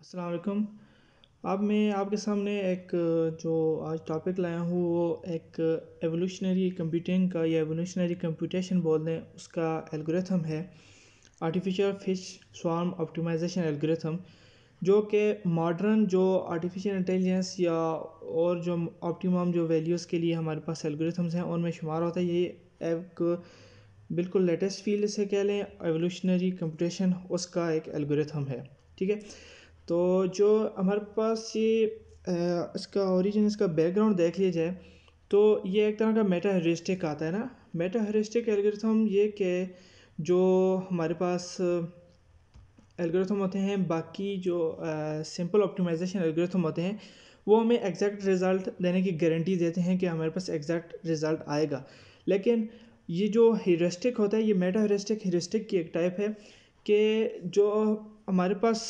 असलकम अब मैं आपके सामने एक जो आज टॉपिक लाया हूँ वो एक एवोल्यूशनरी कंप्यूटिंग का या एवोल्यूशनरी कंप्यूटेशन बोल दें उसका एल्गोरिथम है artificial fish swarm optimisation algorithm जो कि मॉडर्न जो आर्टिफिशियल इंटेलिजेंस या और जो ऑप्टिमम जो वैल्यूज़ के लिए हमारे पास एल्गोरिथम्स हैं उनमें शुमार होता है ये एक बिल्कुल लेटेस्ट फील्ड से कह लें एवोल्यूशनरी कंप्यूटेशन उसका एक एल्गोरिथम है ठीक है तो जो हमारे पास ये इसका ओरिजिन इसका बैकग्राउंड देख लिया जाए तो ये एक तरह का मेटा हेरिस्टिक आता है ना मेटा हेरिस्टिक एल्गोरिथम ये के जो हमारे पास एल्गोरिथम होते हैं बाकी जो सिंपल ऑप्टिमाइजेशन एल्गोरिथम होते हैं वो हमें एग्जैक्ट रिज़ल्ट देने की गारंटी देते हैं कि हमारे पास एग्जैक्ट रिज़ल्ट आएगा लेकिन ये जो हेरिस्टिक होता है ये मेटा हेरिस्टिक हेरिस्टिक की एक टाइप है कि जो हमारे पास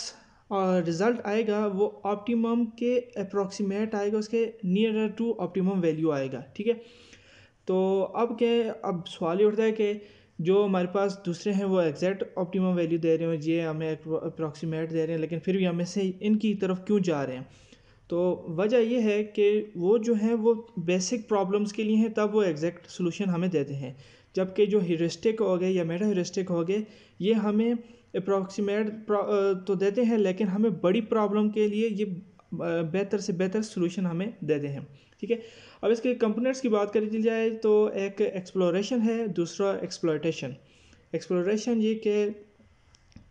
रिज़ल्ट आएगा वो ऑप्टिमम के अप्रॉक्सीमेट आएगा उसके नियर टू ऑप्टिमम वैल्यू आएगा ठीक है तो अब क्या अब सवाल ये उठता है कि जो हमारे पास दूसरे हैं वो एग्जैक्ट ऑप्टिमम वैल्यू दे रहे हैं ये हमें अप्रॉक्सीमेट दे रहे हैं लेकिन फिर भी हमें से इनकी तरफ क्यों जा रहे हैं तो वजह यह है कि वो जो है वो बेसिक प्रॉब्लम्स के लिए हैं तब वो एग्जैक्ट सोलूशन हमें देते हैं जबकि जो हिरिस्टिक हो गए या मेटा हिरिस्टिक हो गए ये हमें अप्रॉक्सीमेट तो देते हैं लेकिन हमें बड़ी प्रॉब्लम के लिए ये बेहतर से बेहतर सोल्यूशन हमें देते हैं ठीक है अब इसके कंपोनेंट्स की बात करी जाए तो एक एक्सप्लोरेशन है दूसरा एक्सप्लोटेशन एक्सप्लोरेशन ये कि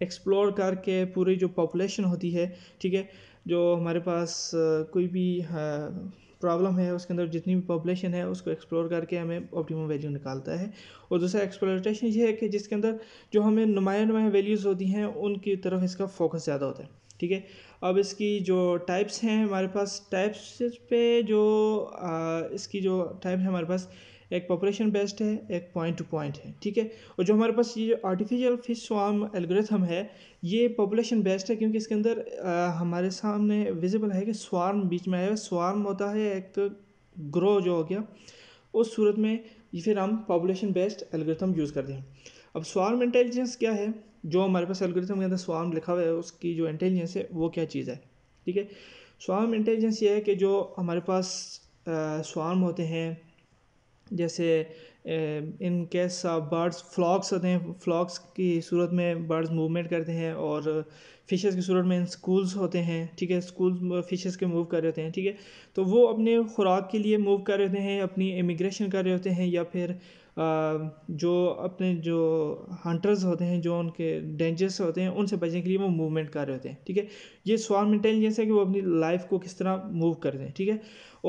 एक्सप्लोर करके पूरी जो पॉपुलेशन होती है ठीक है जो हमारे पास कोई भी हाँ, प्रॉब्लम है उसके अंदर जितनी भी पॉपुलेशन है उसको एक्सप्लोर करके हमें ऑप्टिमम वैल्यू निकालता है और दूसरा एक्सप्लोरटेशन ये है कि जिसके अंदर जो हमें नुमाया नुमाया वैल्यूज़ होती हैं उनकी तरफ इसका फोकस ज़्यादा होता है ठीक है अब इसकी जो टाइप्स हैं हमारे पास टाइप्स पे जो आ, इसकी जो टाइप है हमारे पास एक पॉपुलेशन बेस्ड है एक पॉइंट टू पॉइंट है ठीक है और जो हमारे पास ये जो आर्टिफिशियल फिश स्वाम एल्गोरिथम है ये पॉपुलेशन बेस्ड है क्योंकि इसके अंदर हमारे सामने विजिबल है कि स्वार्म बीच में आया स्वार्म होता है एक तो ग्रो जो हो गया उस सूरत में फिर हम पॉपुलेशन बेस्ड एल्गोरिथम यूज़ करते हैं अब स्वार्म इंटेलिजेंस क्या है जो हमारे पास एल्गोरिथम के अंदर स्वार्म लिखा हुआ है उसकी जो इंटेलिजेंस है वो क्या चीज़ है ठीक है स्वार्म इंटेलिजेंस ये है कि जो हमारे पास स्वार्म होते हैं जैसे in case of birds flocks होते हैं फ्लॉक्स की सूरत में बर्ड्स मूवमेंट करते हैं और फिशेस की सूरत में स्कूल्स होते हैं ठीक है स्कूल फिशेस के मूव कर रहे होते हैं ठीक है तो वो अपने खुराक के लिए मूव कर रहे होते हैं अपनी इमिग्रेशन कर रहे होते हैं या फिर जो अपने जो हंटर्स होते हैं जो उनके डेंजर्स होते हैं उनसे बचने के लिए वो मूवमेंट कर रहे होते हैं ठीक है ये स्वार्म इंटेलिजेंस है कि वो अपनी लाइफ को किस तरह मूव करते हैं ठीक है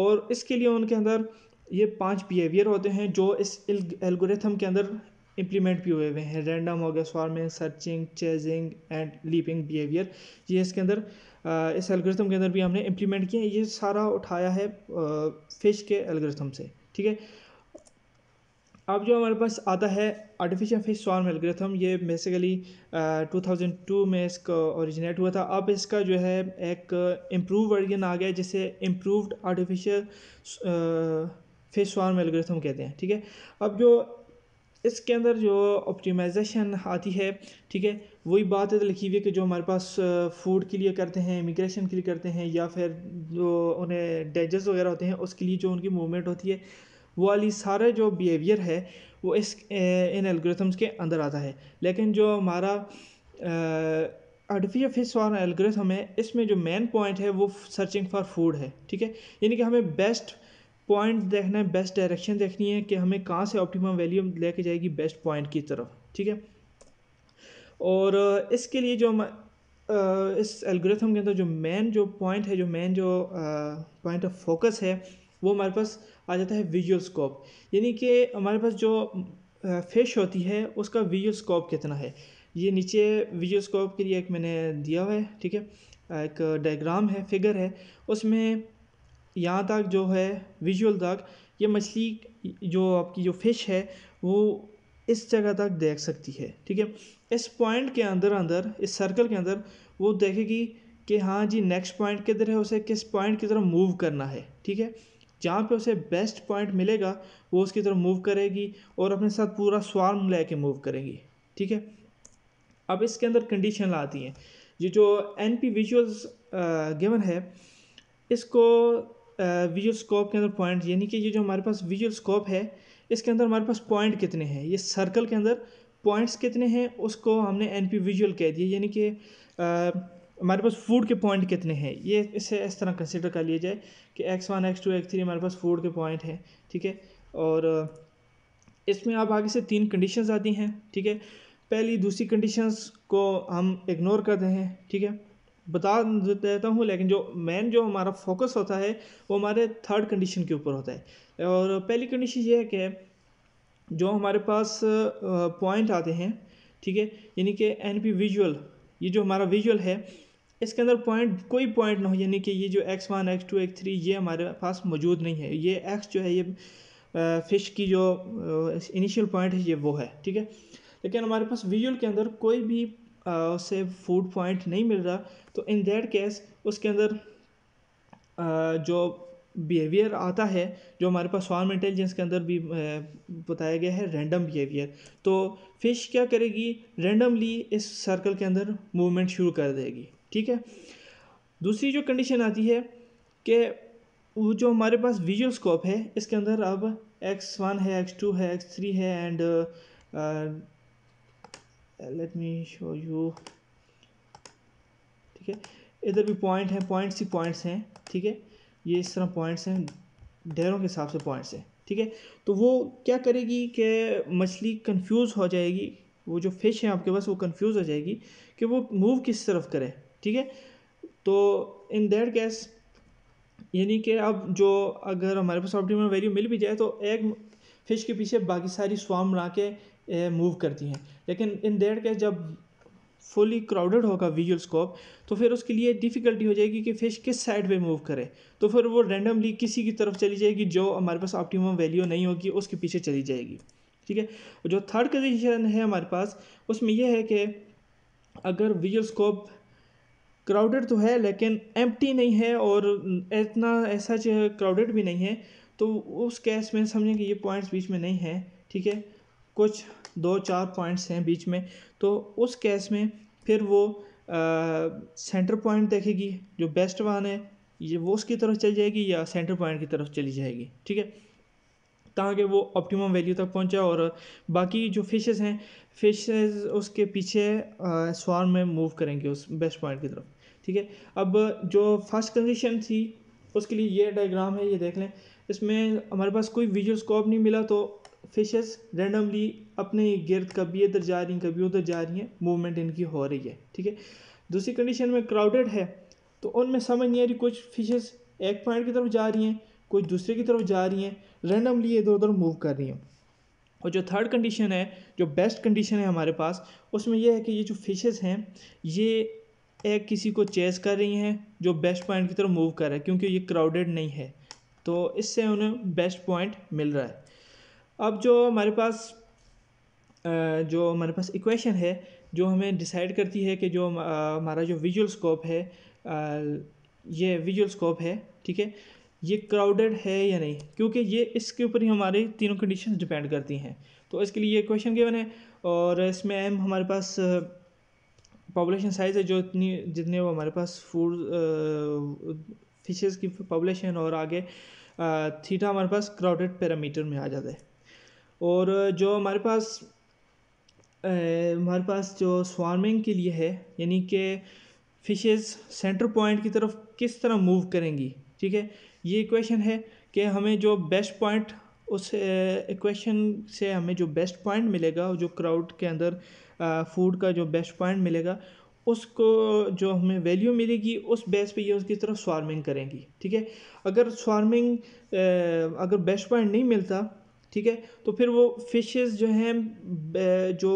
और इसके लिए उनके अंदर ये पांच बिहेवियर होते हैं जो इस एल्गोरिथम के अंदर इम्प्लीमेंट भी हुए हुए हैं रैंडम हो गया swarming searching chasing and leaping behaviour ये इसके अंदर इस एल्गोरिथम के अंदर भी हमने इम्प्लीमेंट किया ये सारा उठाया है फिश के एल्गोरिथम से ठीक है अब जो हमारे पास आता है आर्टिफिशियल फिश स्वार्म एल्गोरिथम ये बेसिकली थाउजेंड 2002 में इसका ओरिजिनेट हुआ था अब इसका जो है एक इम्प्रूव वर्जन आ गया जिसे improved artificial fish farm algorithm कहते हैं ठीक है अब जो इसके अंदर जो ऑप्टिमाइजेशन आती है ठीक है वही बात लिखी हुई है कि जो हमारे पास फूड के लिए करते हैं इमिग्रेशन के लिए करते हैं या फिर जो उन्हें डेजर्स वगैरह होते हैं उसके लिए जो उनकी मूवमेंट होती है वो वाली सारा जो बिहेवियर है वो इस इन एलग्रथम्स के अंदर आता है लेकिन जो हमारा आर्टिफिशियल फिश फार्म एलग्रथम है इसमें जो मेन पॉइंट है वो सर्चिंग फॉर फूड है ठीक है यानी कि हमें बेस्ट पॉइंट देखना है बेस्ट डायरेक्शन देखनी है कि हमें कहाँ से ऑप्टिमम वैल्यू लेके जाएगी बेस्ट पॉइंट की तरफ ठीक है और इसके लिए जो हम इस एल्गोरिथम के अंदर जो मेन जो पॉइंट है जो मेन जो पॉइंट ऑफ फोकस है वो हमारे पास आ जाता है विजुअल स्कोप यानी कि हमारे पास जो फिश होती है उसका विजुअल स्कोप कितना है ये नीचे विजुअल स्कोप के लिए एक मैंने दिया हुआ है ठीक है एक डायग्राम है फिगर है उसमें यहाँ तक जो है विज़ुअल तक ये मछली जो आपकी जो फ़िश है वो इस जगह तक देख सकती है ठीक है इस पॉइंट के अंदर अंदर इस सर्कल के अंदर वो देखेगी कि हाँ जी नेक्स्ट पॉइंट किधर है उसे किस पॉइंट की तरफ मूव करना है ठीक है जहाँ पे उसे बेस्ट पॉइंट मिलेगा वो उसकी तरफ मूव करेगी और अपने साथ पूरा स्वार्म ले कर मूव करेगी ठीक है अब इसके अंदर कंडीशन आती हैं ये जो एन पी विजुअल्स गिवन है इसको विजुअल स्कोप के अंदर पॉइंट यानी कि ये जो हमारे पास विजुअल स्कोप है इसके अंदर हमारे पास पॉइंट कितने हैं ये सर्कल के अंदर पॉइंट्स कितने हैं उसको हमने एन पी विजुअल कह दिया यानी कि हमारे पास फूड के पॉइंट कितने हैं ये इसे इस तरह कंसिडर कर लिया जाए कि X one X two X three हमारे पास फूड के पॉइंट हैं ठीक है और इसमें आप आगे से तीन कंडीशंस आती हैं ठीक है पहली दूसरी कंडीशंस को हम इग्नोर कर हैं ठीक है बता देता हूँ लेकिन जो मेन जो हमारा फोकस होता है वो हमारे थर्ड कंडीशन के ऊपर होता है और पहली कंडीशन ये है कि जो हमारे पास पॉइंट आते हैं ठीक है यानी कि एन पी विजुअल ये जो हमारा विजुअल है इसके अंदर पॉइंट कोई पॉइंट ना हो यानी कि ये जो X one X two X three ये हमारे पास मौजूद नहीं है ये एक्स जो है ये फ़िश की जो इनिशियल पॉइंट है ये वो है ठीक है लेकिन हमारे पास विजुअल के अंदर कोई भी उसे फूड पॉइंट नहीं मिल रहा तो इन दैट केस उसके अंदर जो बिहेवियर आता है जो हमारे पास फार्म इंटेलिजेंस के अंदर भी बताया गया है रैंडम बिहेवियर तो फिश क्या करेगी रैंडमली इस सर्कल के अंदर मूवमेंट शुरू कर देगी ठीक है दूसरी जो कंडीशन आती है कि वो जो हमारे पास विजुअल स्कोप है इसके अंदर अब एक्स वन है एक्स टू है एक्स थ्री है and let me show you ठीक है इधर भी पॉइंट हैं पॉइंट्स ही पॉइंट्स हैं ठीक है ये इस तरह पॉइंट्स हैं ढेरों के हिसाब से पॉइंट्स हैं ठीक है तो वो क्या करेगी कि मछली कंफ्यूज हो जाएगी वो जो फिश है आपके पास वो कंफ्यूज हो जाएगी कि वो मूव किस तरफ करे ठीक है तो इन दैट केस यानी कि अब जो अगर हमारे पास ऑप्टिमम वैल्यू मिल भी जाए तो एक फिश के पीछे बाकी सारी स्वाम ला के मूव करती हैं लेकिन इन देर केस जब फुली क्राउडेड होगा विजुअल स्कोप तो फिर उसके लिए डिफ़िकल्टी हो जाएगी कि फ़िश किस साइड पे मूव करे तो फिर वो रेंडमली किसी की तरफ चली जाएगी जो हमारे पास ऑप्टिमम वैल्यू नहीं होगी उसके पीछे चली जाएगी ठीक है जो थर्ड कंडीशन है हमारे पास उसमें यह है कि अगर विजुअल स्कोप क्राउडेड तो है लेकिन एम्प्टी नहीं है और इतना ऐसा क्राउडेड भी नहीं है तो उस केस में समझें कि ये पॉइंट्स बीच में नहीं है ठीक है कुछ दो चार पॉइंट्स हैं बीच में तो उस केस में फिर वो सेंटर पॉइंट देखेगी जो बेस्ट वन है ये वो उसकी तरफ चली जाएगी या सेंटर पॉइंट की तरफ चली जाएगी ठीक है ताकि वो ऑप्टिमम वैल्यू तक पहुंचे और बाकी जो फिशेस हैं फिशेस उसके पीछे स्वार में मूव करेंगे उस बेस्ट पॉइंट की तरफ ठीक है अब जो फर्स्ट कंडीशन थी उसके लिए ये डायग्राम है ये देख लें इसमें हमारे पास कोई विजुअल स्कोप नहीं मिला तो फिशेस रैंडमली अपने गिरद कभी इधर जा रही हैं कभी उधर जा रही हैं मूवमेंट इनकी हो रही है ठीक है दूसरी कंडीशन में क्राउडेड है तो उनमें समझ नहीं आ रही कुछ फिशेस एक पॉइंट की तरफ जा रही हैं कुछ दूसरे की तरफ जा रही हैं रैंडमली इधर उधर मूव कर रही हैं और जो थर्ड कंडीशन है जो बेस्ट कंडीशन है हमारे पास उसमें यह है कि ये जो फिशेस हैं ये एक किसी को चेस कर रही हैं जो बेस्ट पॉइंट की तरफ मूव कर रहा है क्योंकि ये क्राउडेड नहीं है तो इससे उन्हें बेस्ट पॉइंट मिल रहा है अब जो हमारे पास जो हमारे पास इक्वेशन है जो हमें डिसाइड करती है कि जो हमारा जो विजुअल स्कोप है ये विजुअल स्कोप है ठीक है ये क्राउडेड है या नहीं क्योंकि ये इसके ऊपर ही हमारे तीनों कंडीशंस डिपेंड करती हैं तो इसके लिए ये क्वेश्चन गिवन है और इसमें एम हमारे पास पॉपुलेशन साइज़ है जो इतनी जितने वो हमारे पास फूड फिशेस की पॉपुलेशन और आगे थीटा हमारे पास क्राउडेड पैरामीटर में आ जाता है और जो हमारे पास हमारे पास जो स्वार्मिंग के लिए है यानी कि फिशेस सेंटर पॉइंट की तरफ किस तरह मूव करेंगी ठीक है ये इक्वेशन है कि हमें जो बेस्ट पॉइंट उस इक्वेशन से हमें जो बेस्ट पॉइंट मिलेगा और जो क्राउड के अंदर फूड का जो बेस्ट पॉइंट मिलेगा उसको जो हमें वैल्यू मिलेगी उस बेस पे ये उसकी तरफ स्वार्मिंग करेंगी ठीक है अगर स्वार्मिंग अगर बेस्ट पॉइंट नहीं मिलता ठीक है तो फिर वो फिशेस जो हैं जो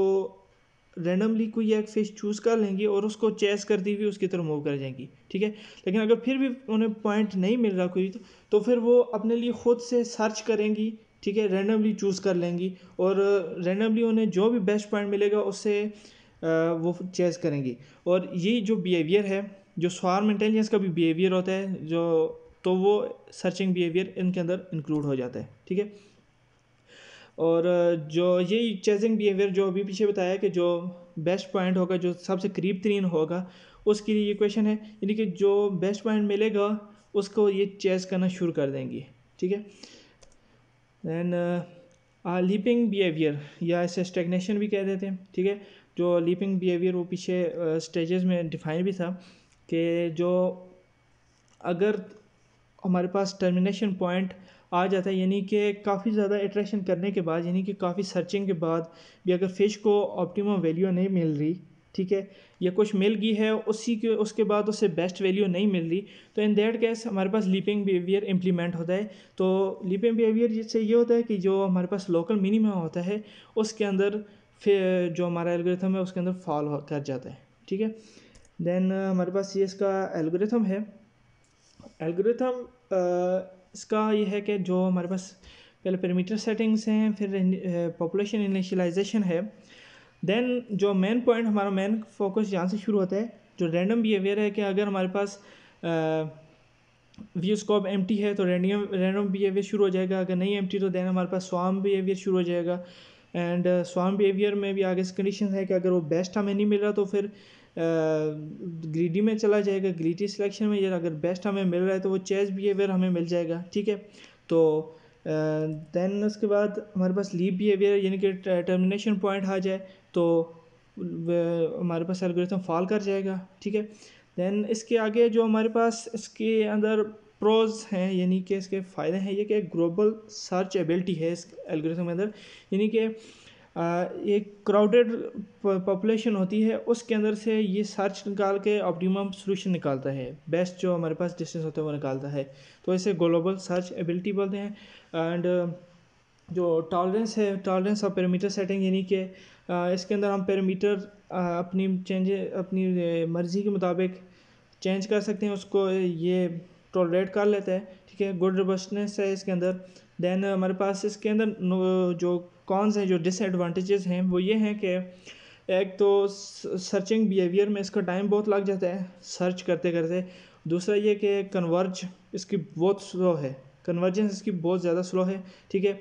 रैंडमली कोई एक फिश चूज़ कर लेंगी और उसको चेस करती हुई उसकी तरफ मूव कर जाएंगी ठीक है लेकिन अगर फिर भी उन्हें पॉइंट नहीं मिल रहा कोई तो, तो फिर वो अपने लिए ख़ुद से सर्च करेंगी ठीक है रैंडमली चूज़ कर लेंगी और रैंडमली उन्हें जो भी बेस्ट पॉइंट मिलेगा उससे वो चेस करेंगी और ये जो बिहेवियर है जो स्वार्म इंटेलिजेंस का भी बिहेवियर होता है जो तो वो सर्चिंग बिहेवियर इनके अंदर इंक्लूड हो जाता है ठीक है और जो ये चेजिंग बिहेवियर जो अभी पीछे बताया कि जो बेस्ट पॉइंट होगा जो सबसे करीब तरीन होगा उसके लिए ये क्वेश्चन है यानी कि जो बेस्ट पॉइंट मिलेगा उसको ये चेज करना शुरू कर देंगी ठीक है दैन आ लीपिंग बिहेवियर या इसे स्टेगनेशन भी कह देते हैं ठीक है जो लीपिंग बिहेवियर वो पीछे स्टेजेस uh, में डिफाइन भी था कि जो अगर हमारे पास टर्मिनेशन पॉइंट आ जाता है यानी कि काफ़ी ज़्यादा एट्रैक्शन करने के बाद यानी कि काफ़ी सर्चिंग के बाद भी अगर फ़िश को ऑप्टिमम वैल्यू नहीं मिल रही ठीक है या कुछ मिल गई है उसी के उसके बाद उसे बेस्ट वैल्यू नहीं मिल रही तो इन दैट केस हमारे पास लीपिंग बिहेवियर इम्प्लीमेंट होता है तो लीपिंग बिहेवियर जिससे ये होता है कि जो हमारे पास लोकल मिनिमम होता है उसके अंदर फिर जो हमारा एल्गोरिथम है उसके अंदर फॉल कर जाता है ठीक है देन हमारे पास ये इसका एल्गोरिथम है एल्गोरिथम इसका ये है कि जो हमारे पास पहले पेरीमीटर सेटिंग्स हैं फिर पॉपुलेशन इनिशलाइजेशन है देन जो मेन पॉइंट हमारा मेन फोकस यहाँ से शुरू होता है जो रैंडम बिहेवियर है कि अगर हमारे पास व्यू स्कॉप एम है तो रैंडम रैंडम बिहेवियर शुरू हो जाएगा अगर नहीं एम तो देन हमारे पास स्वाम बिहेवियर शुरू हो जाएगा एंड स्वाम बिहेवियर में भी आगे कंडीशन है कि अगर वो बेस्ट हमें नहीं मिल रहा तो फिर ग्रीडी में चला जाएगा ग्रीडी सिलेक्शन में अगर बेस्ट हमें मिल रहा है तो वो चेस बिहेवियर हमें मिल जाएगा ठीक है तो देन उसके बाद हमारे पास लीप बिहेवियर यानी कि टर्मिनेशन पॉइंट आ जाए तो हमारे पास एल्गोरिथम फॉल कर जाएगा ठीक है देन इसके आगे जो हमारे पास इसके अंदर प्रोज हैं यानी कि इसके फ़ायदे हैं ये कि ग्लोबल सर्च एबिलिटी है इस एल्गोरिथम के अंदर यानी कि एक क्राउडेड पॉपुलेशन होती है उसके अंदर से ये सर्च निकाल के ऑप्टिमम सोल्यूशन निकालता है बेस्ट जो हमारे पास डिस्टेंस होता है वो निकालता है तो इसे ग्लोबल सर्च एबिलिटी बोलते हैं एंड जो टॉलरेंस है टॉलरेंस और पैरामीटर सेटिंग यानी कि इसके अंदर हम पैरामीटर अपनी चेंज अपनी मर्ज़ी के मुताबिक चेंज कर सकते हैं उसको ये टॉलरेट कर लेता है ठीक है गुड रबस्टनेस है इसके अंदर देन uh, हमारे पास इसके अंदर जो कॉन्स हैं जो डिसएडवांटेजेस हैं वो ये हैं कि एक तो सर्चिंग बिहेवियर में इसका टाइम बहुत लग जाता है सर्च करते करते दूसरा ये कि कन्वर्ज इसकी बहुत स्लो है कन्वर्जेंस इसकी बहुत ज़्यादा स्लो है ठीक है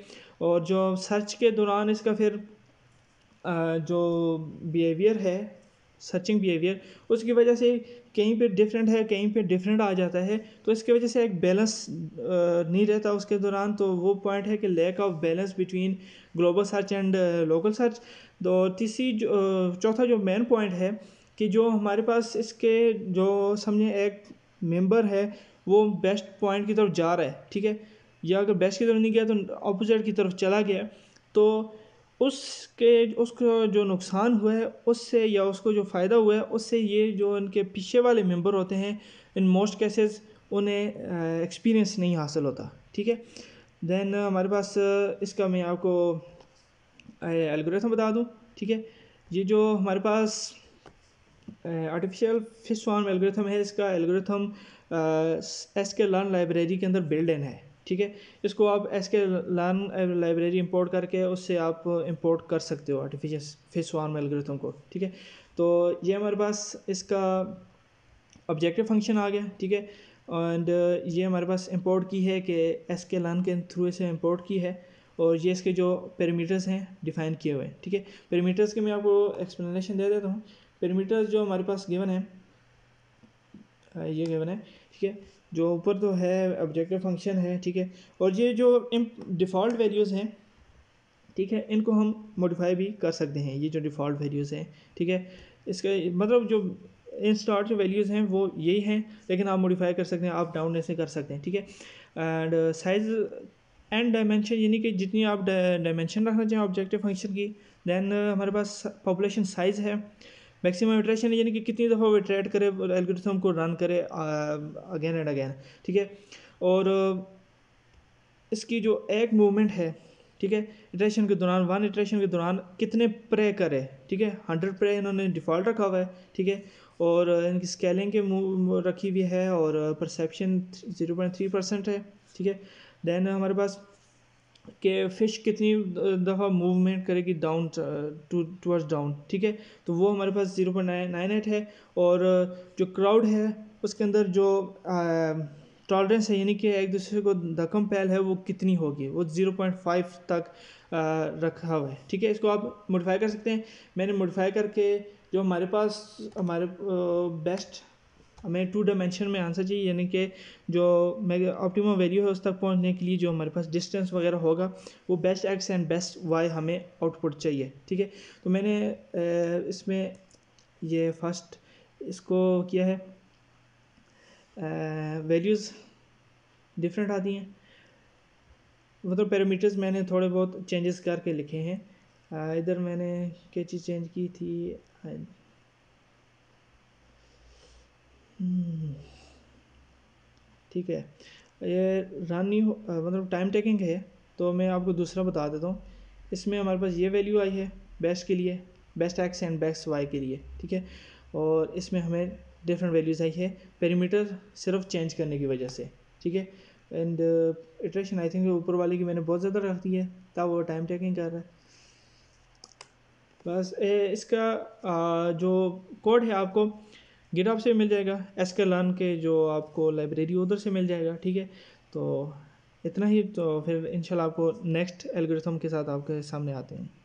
और जो सर्च के दौरान इसका फिर uh, जो बिहेवियर है सर्चिंग बिहेवियर उसकी वजह से कहीं पे डिफरेंट है कहीं पे डिफरेंट आ जाता है तो इसकी वजह से एक बैलेंस नहीं रहता उसके दौरान तो वो पॉइंट है कि lack of balance between global search and local search तो तीसरी चौथा जो मेन पॉइंट है कि जो हमारे पास इसके जो समझे एक मेंबर है वो बेस्ट पॉइंट की तरफ जा रहा है ठीक है या अगर बेस्ट की तरफ नहीं गया तो अपोजिट की तरफ चला गया तो उसके उसको जो नुकसान हुआ है उससे या उसको जो फ़ायदा हुआ है उससे ये जो उनके पीछे वाले मेंबर होते हैं इन मोस्ट केसेस उन्हें एक्सपीरियंस नहीं हासिल होता ठीक है देन हमारे पास इसका मैं आपको एल्गोरिथम बता दूं ठीक है ये जो हमारे पास आर्टिफिशियल फिश फॉर्म एल्गोरिथम है इसका algorithm S K learn library के अंदर बिल्ड इन है ठीक है इसको आप एस के लाम लाइब्रेरी इंपोर्ट करके उससे आप इंपोर्ट uh, कर सकते हो आर्टिफिशियल फिस वार्म एल्ग्रिथम को ठीक है तो ये हमारे पास इसका ऑब्जेक्टिव फंक्शन आ गया ठीक है एंड uh, ये हमारे पास इंपोर्ट की है कि एस के लान के थ्रू इसे इंपोर्ट की है और ये इसके जो पैरामीटर्स हैं डिफाइन किए हुए हैं ठीक है पैरामीटर्स के मैं आपको एक्सप्लेनेशन दे देता हूँ पैरामीटर्स जो हमारे पास गिवन है uh, ये गिवन है ठीक है जो ऊपर तो है ऑब्जेक्टिव फंक्शन है ठीक है और ये जो डिफ़ॉल्ट वैल्यूज़ हैं ठीक है इनको हम मॉडिफाई भी कर सकते हैं ये जो डिफ़ॉल्ट वैल्यूज़ हैं ठीक है इसके मतलब जो इन स्टार्ट जो वैल्यूज़ हैं वो यही हैं लेकिन आप मॉडिफाई कर सकते हैं आप डाउन ऐसे कर सकते हैं ठीक है एंड साइज़ एंड डायमेंशन यानी कि जितनी आप डायमेंशन रखना चाहें ऑब्जेक्टिव फंक्शन की दैन uh, हमारे पास पॉपुलेशन साइज़ है मैक्सिमम इटरेशन यानी कि कितनी दफ़ा वो इटरेट करे एल्गोरिथम को रन करे अगेन एंड अगेन ठीक है और इसकी जो एक मूवमेंट है ठीक है इटरेशन के दौरान वन इटरेशन के दौरान कितने प्रे करे ठीक है हंड्रेड प्रे इन्होंने डिफ़ॉल्ट रखा हुआ है ठीक है और इनकी स्केलिंग के रखी हुई है और perception zero point three percent है ठीक है देन हमारे पास कि फ़िश कितनी दफ़ा मूवमेंट करेगी डाउन टू टूवर्ड्स डाउन ठीक है तो वो हमारे पास zero point nine nine eight है और जो क्राउड है उसके अंदर जो टॉलरेंस है यानी कि एक दूसरे को दकम पहल है वो कितनी होगी वो ज़ीरो पॉइंट फाइव तक रखा हुआ है ठीक है इसको आप मोडिफाई कर सकते हैं मैंने मोडिफाई करके जो हमारे पास हमारे बेस्ट हमें टू डायमेंशन में आंसर चाहिए यानी कि जो मेरे ऑप्टिमम वैल्यू है उस तक पहुंचने के लिए जो हमारे पास डिस्टेंस वगैरह होगा वो best x and best y हमें आउटपुट चाहिए ठीक है तो मैंने इसमें ये फर्स्ट इसको किया है वैल्यूज़ डिफरेंट आती हैं मतलब पैरामीटर्स मैंने थोड़े बहुत चेंजेस करके लिखे हैं इधर मैंने क्या चीज़ चेंज की थी हम्म। ठीक है ये रानी मतलब टाइम टेकिंग है तो मैं आपको दूसरा बता देता हूँ इसमें हमारे पास ये वैल्यू आई है बेस्ट के लिए best x and best y के लिए ठीक है और इसमें हमें डिफरेंट वैल्यूज आई है पेरीमीटर सिर्फ चेंज करने की वजह से ठीक है एंड इटरेशन आई थिंक ऊपर वाले की मैंने बहुत ज़्यादा रख दी है तब वो टाइम टेकिंग कर रहा है बस ए, इसका आ, जो कोड है आपको गिटहब से मिल जाएगा एस के लर्न के जो आपको लाइब्रेरी उधर से मिल जाएगा ठीक है तो इतना ही तो फिर इंशाल्लाह आपको नेक्स्ट एल्गोरिथम के साथ आपके सामने आते हैं